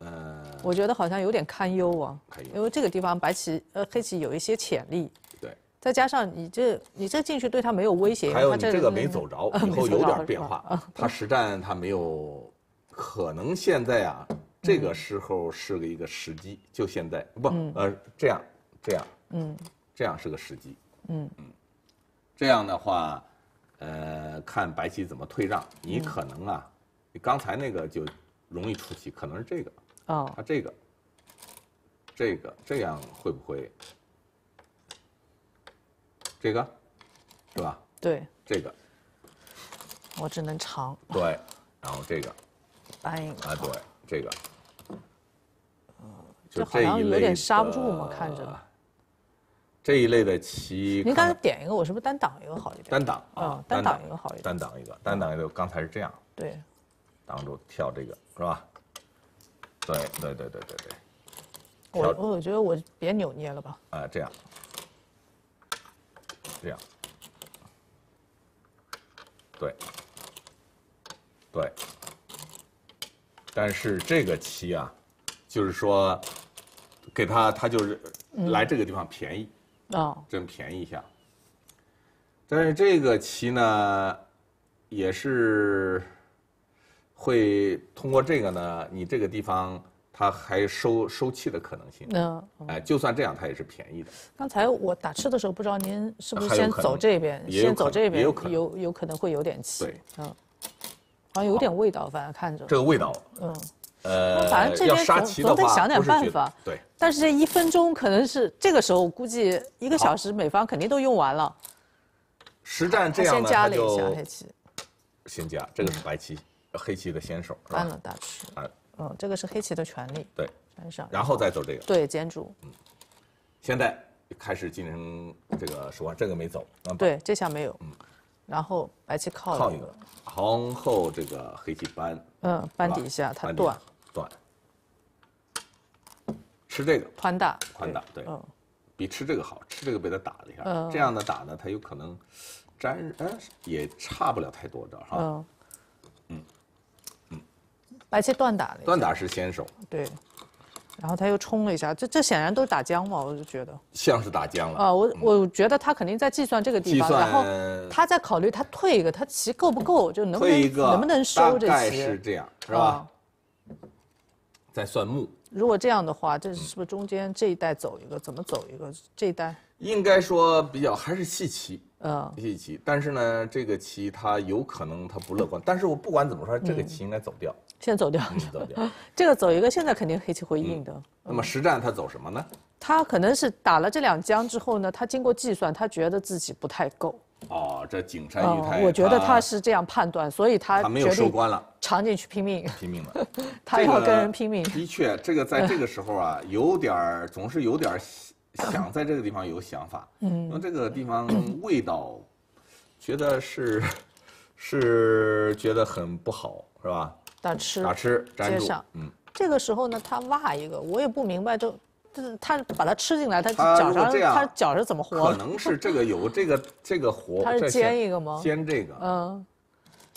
呃，我觉得好像有点堪忧啊。可以。因为这个地方白棋呃黑棋有一些潜力。对。再加上你这你这进去对他没有威胁，还有你这个没走着，以后有点变化。他实战他没有可能现在啊这个时候是个一个时机，就现在不呃这样。这样，嗯，这样是个时机，嗯嗯，这样的话，呃，看白棋怎么退让，你可能啊，你刚才那个就容易出棋，可能是这个，哦，他这个，这个这样会不会，这个，是吧？对，这个，我只能长。对，然后这个，搬一个啊，对，这个，嗯，就好像有点刹不住嘛，看着。这一类的棋，您刚才点一个，我是不是单挡一个好一点？单挡啊，单挡一个好一点。单挡一个，单挡一个，刚才是这样。对，挡住跳这个是吧？对对对对对对。我我觉得我别扭捏了吧？啊，这样，这样，对，对，但是这个棋啊，就是说，给他，他就是来这个地方便宜。哦，真便宜一下。但是这个棋呢，也是会通过这个呢，你这个地方它还收收气的可能性。嗯，哎，就算这样，它也是便宜的。刚才我打吃的时候，不知道您是不是先走这边，先走这边，有可能有有可能会有点气。对，嗯，好像有点味道，反正看着。这个味道，嗯。呃，反正这边总得想点办法。对。但是这一分钟可能是这个时候，估计一个小时，美方肯定都用完了。实战这样呢，黑棋，先加，这个是白棋，黑棋的先手。搬了大吃。啊。这个是黑棋的权利。对。然后，然后再走这个。对，减主。嗯。现在开始进行这个手腕，这个没走。对，这下没有。嗯。然后白棋靠一个，皇后这个黑棋扳，嗯，扳底下它断，断，吃这个宽打，宽打，对，比吃这个好吃，这个被他打了一下，这样的打呢，他有可能粘，哎，也差不了太多点哈，嗯，嗯，白棋断打的，断打是先手，对。然后他又冲了一下，这这显然都是打僵嘛，我就觉得像是打僵了。啊，我我觉得他肯定在计算这个地方，然后他在考虑他退一个，他棋够不够，就能不能能不能收这棋？是这样，是吧？在算目。如果这样的话，这是不是中间这一带走一个？怎么走一个？这一带？应该说比较还是细棋，嗯，细棋。但是呢，这个棋他有可能他不乐观。但是我不管怎么说，这个棋应该走掉。先走掉，先走掉。这个走一个，现在肯定黑棋会硬的。那么实战他走什么呢？他可能是打了这两将之后呢，他经过计算，他觉得自己不太够。哦，这景山裕太，我觉得他是这样判断，所以他他没有收官了，场进去拼命，拼命了，他要跟人拼命。的确，这个在这个时候啊，有点总是有点想在这个地方有想法，嗯，那这个地方味道，觉得是是觉得很不好，是吧？打吃，吃，粘上，嗯，这个时候呢，他挖一个，我也不明白，就，他把他吃进来，他脚上，他脚是怎么活？可能是这个有这个这个活。他是煎一个吗？煎这个，嗯，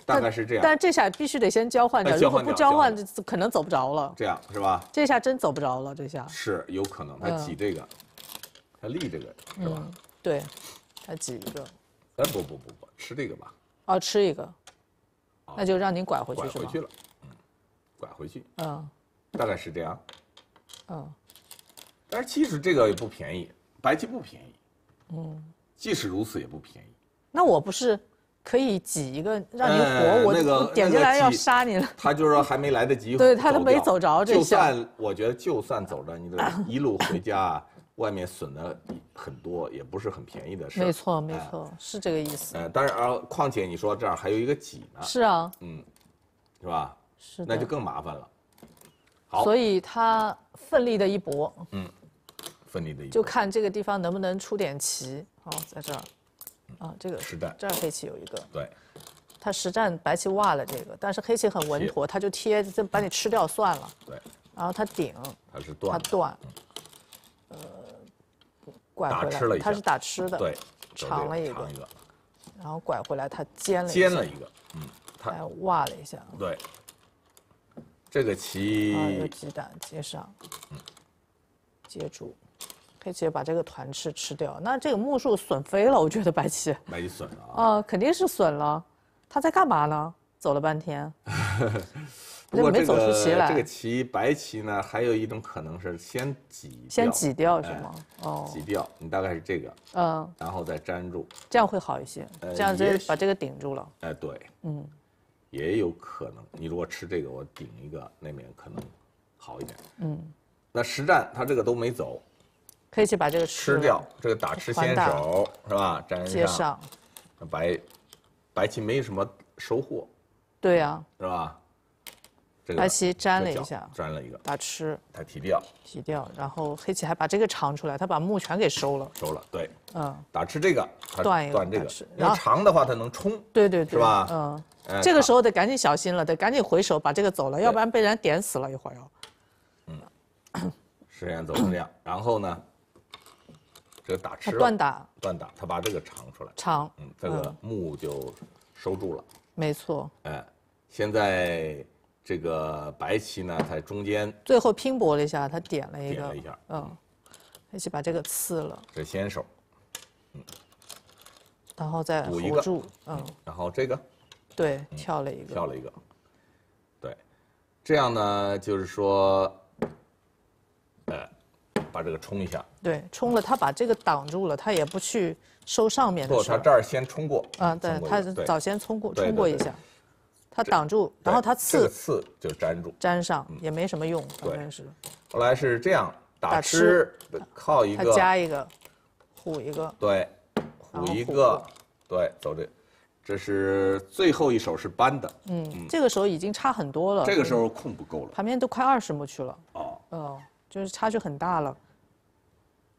大概是这样。但这下必须得先交换，掉，如果不交换，就可能走不着了。这样是吧？这下真走不着了，这下。是有可能，他挤这个，他立这个，是吧？对，他挤一个。哎，不不不不，吃这个吧。哦，吃一个，那就让您拐回去是了。拐回去嗯，大概是这样，嗯，但是其实这个也不便宜，白棋不便宜，嗯，即使如此也不便宜，那我不是可以挤一个让你活，我那个点进来要杀你了。他就是说还没来得及，对他都没走着这就算我觉得就算走着，你的 一路回家，外面损的很多，也不是很便宜的事。没错没错，是这个意思。嗯，当然啊，况且你说这儿还有一个挤呢。是啊，嗯，是吧？那就更麻烦了。好，所以他奋力的一搏。嗯，奋力的一。就看这个地方能不能出点棋。哦，在这儿，啊，这个。实战。这儿黑棋有一个。对。他实战白棋挖了这个，但是黑棋很稳妥，他就贴，就把你吃掉算了。对。然后他顶。他是断。他断。呃，拐回来。打吃了一他是打吃的。对。长了一个。长一个。然后拐回来，他尖了。尖了一个。嗯。他挖了一下。对。这个棋，有鸡蛋接上，嗯，接住，黑棋把这个团吃吃掉，那这个木树损飞了，我觉得白棋。没损啊。啊，肯定是损了，他在干嘛呢？走了半天，不过没走出棋来。这个棋，白棋呢，还有一种可能是先挤，先挤掉是吗？哦，挤掉，你大概是这个，嗯，然后再粘住，这样会好一些，这样就把这个顶住了。哎，对，嗯。也有可能，你如果吃这个，我顶一个，那面可能好一点。嗯，那实战他这个都没走，可以去把这个吃掉。这个打吃先手是吧？粘上，那白白棋没什么收获。对呀，是吧？这个白棋粘了一下，粘了一个打吃，他提掉，提掉，然后黑棋还把这个长出来，他把木全给收了，收了，对，嗯，打吃这个，断断这个，要长的话他能冲，对对对，是吧？嗯。这个时候得赶紧小心了，得赶紧回手把这个走了，要不然被人点死了一会儿哟。嗯，实 验走成这样，然后呢，这个打吃。断打。断打，他把这个长出来。长。嗯，这个木就收住了。没错。哎，现在这个白棋呢在中间。最后拼搏了一下，他点了一个。点了一下。嗯，他去把这个刺了。这先手。嗯。然后再扶住。嗯。然后这个。对，跳了一个，跳了一个，对，这样呢，就是说，呃，把这个冲一下，对，冲了，他把这个挡住了，他也不去收上面的，不，他这儿先冲过，啊，对，他早先冲过，冲过一下，他挡住，然后他刺，刺就粘住，粘上也没什么用，反正是，后来是这样，打吃，靠一个，加一个，虎一个，对，虎一个，对，走这。这是最后一手是扳的，嗯，这个时候已经差很多了，这个时候空不够了，旁边都快二十目去了，哦，哦，就是差距很大了。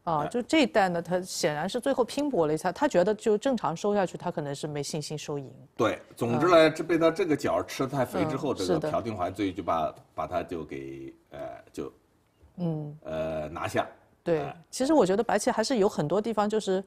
啊，就这一代呢，他显然是最后拼搏了一下，他觉得就正常收下去，他可能是没信心收赢。对，总之来这被他这个角吃的太肥之后，这个朴廷桓最就把把他就给呃就，嗯，呃拿下。对，其实我觉得白棋还是有很多地方就是。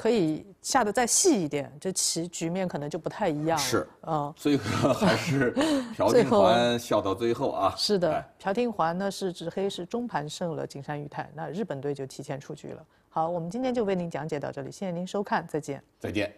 可以下的再细一点，这棋局面可能就不太一样是，嗯，所以说还是朴 廷桓笑到最后啊。是的，朴廷桓呢是指黑是中盘胜了金山裕泰，那日本队就提前出局了。好，我们今天就为您讲解到这里，谢谢您收看，再见。再见。